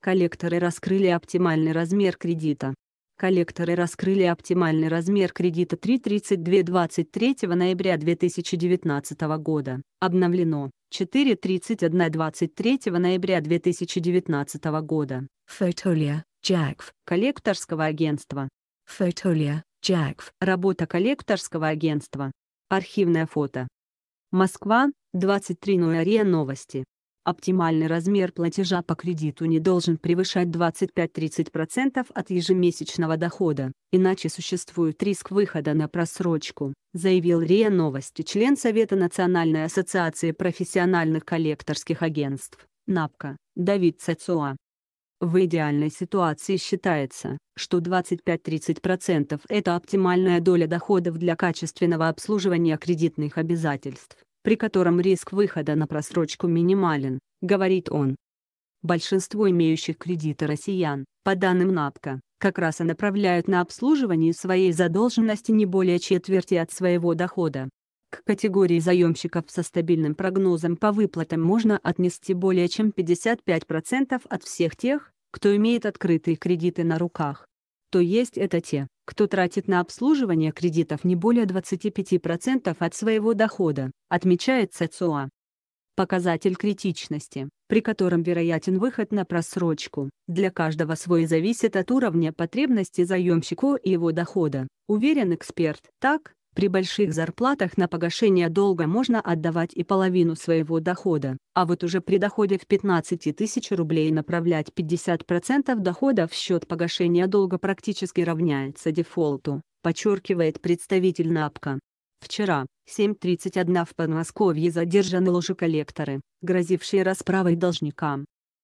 Коллекторы раскрыли оптимальный размер кредита. Коллекторы раскрыли оптимальный размер кредита 3.32 23 ноября 2019 года. Обновлено 4.31 23 ноября 2019 года. Фотолия, Джакф. Коллекторского агентства. Фотолия, Джакф. Работа коллекторского агентства. Архивное фото. Москва, 23 ноября новости. Оптимальный размер платежа по кредиту не должен превышать 25-30% от ежемесячного дохода, иначе существует риск выхода на просрочку, заявил РИА Новости член Совета Национальной ассоциации профессиональных коллекторских агентств, НАПКО, Давид Цецуа. В идеальной ситуации считается, что 25-30% – это оптимальная доля доходов для качественного обслуживания кредитных обязательств при котором риск выхода на просрочку минимален, говорит он. Большинство имеющих кредиты россиян, по данным НАПКО, как раз и направляют на обслуживание своей задолженности не более четверти от своего дохода. К категории заемщиков со стабильным прогнозом по выплатам можно отнести более чем 55% от всех тех, кто имеет открытые кредиты на руках то есть это те, кто тратит на обслуживание кредитов не более 25% от своего дохода, отмечает ЦЦОА. Показатель критичности, при котором вероятен выход на просрочку, для каждого свой зависит от уровня потребности заемщика и его дохода, уверен эксперт. Так, при больших зарплатах на погашение долга можно отдавать и половину своего дохода, а вот уже при доходе в 15 тысяч рублей направлять 50% дохода в счет погашения долга практически равняется дефолту, подчеркивает представитель НАПКО. Вчера, 7.31 в Подмосковье задержаны лжеколлекторы, грозившие расправой должникам.